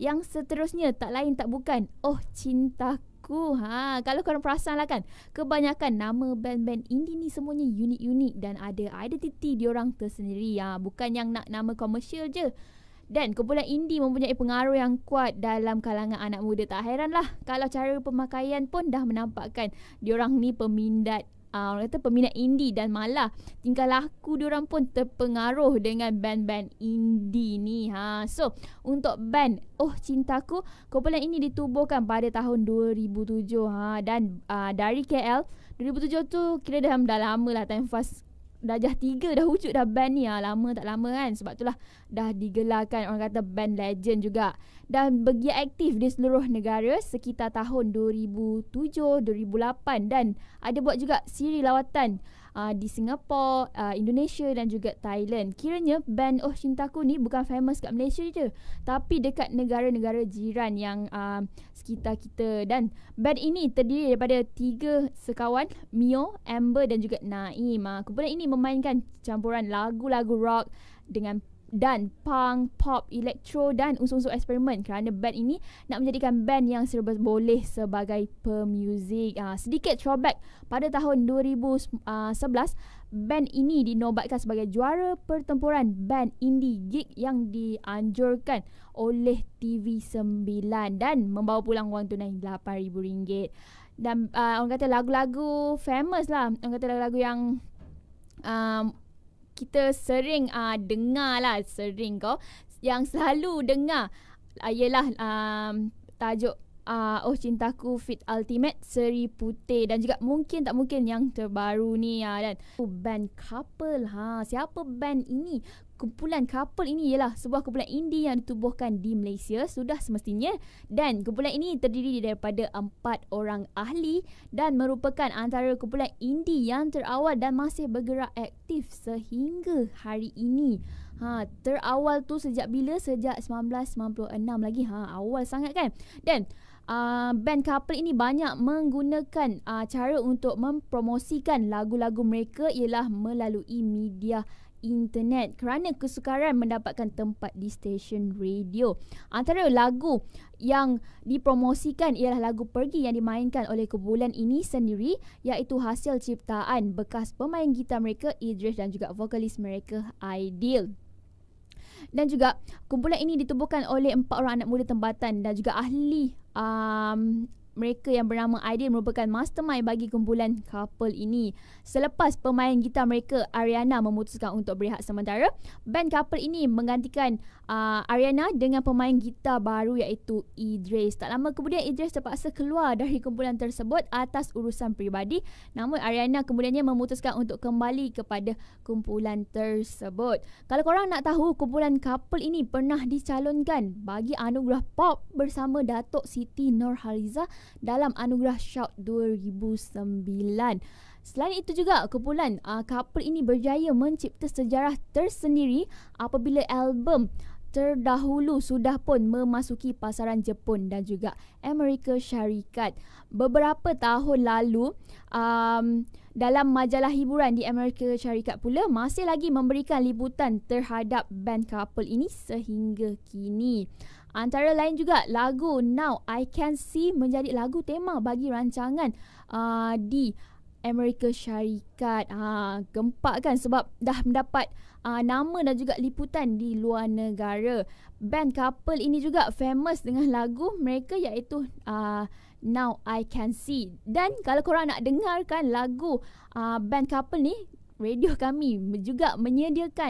yang seterusnya tak lain tak bukan Oh Cintaku ku ha kalau korang perasan lah kan kebanyakan nama band-band indie ni semuanya unik-unik dan ada identiti diorang tersendiri ha bukan yang nak nama komersial je dan kumpulan indie mempunyai pengaruh yang kuat dalam kalangan anak muda tak heran lah kalau cara pemakaian pun dah menampakkan diorang ni peminat uh, orang kata peminat indie dan malah tingkah laku diorang pun terpengaruh dengan band-band indie ni ha so untuk band oh cintaku kumpulan ini ditubuhkan pada tahun 2007 ha dan uh, dari KL 2007 tu kira dah dah lama lah time fast Dajah Tiga dah wujud dah band ni ah lama tak lama kan sebab itulah dah digelarkan orang kata band legend juga dan bergiat aktif di seluruh negara sekitar tahun 2007 2008 dan ada buat juga siri lawatan uh, di Singapura, uh, Indonesia dan juga Thailand. Kiranya band Oh Cintaku ni bukan famous kat Malaysia je, tapi dekat negara-negara jiran yang uh, sekitar kita. Dan band ini terdiri daripada tiga sekawan, Mio, Amber dan juga Naim. Uh, kumpulan ini memainkan campuran lagu-lagu rock dengan dan punk, pop, electro dan unsur-unsur eksperimen kerana band ini nak menjadikan band yang serba boleh sebagai pemuzik. Uh, sedikit throwback, pada tahun 2011, band ini dinobatkan sebagai juara pertempuran band indie gig yang dianjurkan oleh TV9 dan membawa pulang wang tunai RM8,000. Dan uh, orang kata lagu-lagu famous lah. Orang kata lagu-lagu yang um, kita sering uh, dengar lah sering kau yang selalu dengar ah, ialah um, tajuk uh, Oh Cintaku Fit Ultimate Seri Putih dan juga mungkin tak mungkin yang terbaru ni uh, dan oh, band couple ha siapa band ini kumpulan couple ini ialah sebuah kumpulan indie yang ditubuhkan di Malaysia sudah semestinya dan kumpulan ini terdiri daripada empat orang ahli dan merupakan antara kumpulan indie yang terawal dan masih bergerak aktif sehingga hari ini. Ha, terawal tu sejak bila? Sejak 1996 lagi. Ha, awal sangat kan? Dan Uh, band couple ini banyak menggunakan uh, cara untuk mempromosikan lagu-lagu mereka ialah melalui media internet kerana kesukaran mendapatkan tempat di stesen radio. Antara lagu yang dipromosikan ialah lagu Pergi yang dimainkan oleh kebulan ini sendiri iaitu hasil ciptaan bekas pemain gitar mereka Idris dan juga vokalis mereka Ideal. Dan juga kumpulan ini ditubuhkan oleh empat orang anak muda tempatan dan juga ahli um, mereka yang bernama Aidil merupakan mastermind bagi kumpulan couple ini. Selepas pemain gitar mereka Ariana memutuskan untuk berehat sementara, band couple ini menggantikan uh, Ariana dengan pemain gitar baru iaitu Idris. Tak lama kemudian Idris terpaksa keluar dari kumpulan tersebut atas urusan peribadi. Namun Ariana kemudiannya memutuskan untuk kembali kepada kumpulan tersebut. Kalau korang nak tahu kumpulan couple ini pernah dicalonkan bagi anugerah pop bersama Datuk Siti Nurhaliza dalam Anugerah Shout 2009. Selain itu juga, kumpulan uh, couple ini berjaya mencipta sejarah tersendiri apabila album terdahulu sudah pun memasuki pasaran Jepun dan juga Amerika Syarikat. Beberapa tahun lalu, um, dalam majalah hiburan di Amerika Syarikat pula masih lagi memberikan liputan terhadap band couple ini sehingga kini. Antara lain juga lagu Now I Can See menjadi lagu tema bagi rancangan uh, di Amerika Syarikat. Ha, gempak kan sebab dah mendapat uh, nama dan juga liputan di luar negara. Band couple ini juga famous dengan lagu mereka iaitu uh, Now I Can See. Dan kalau korang nak dengarkan lagu uh, band couple ni, radio kami juga menyediakan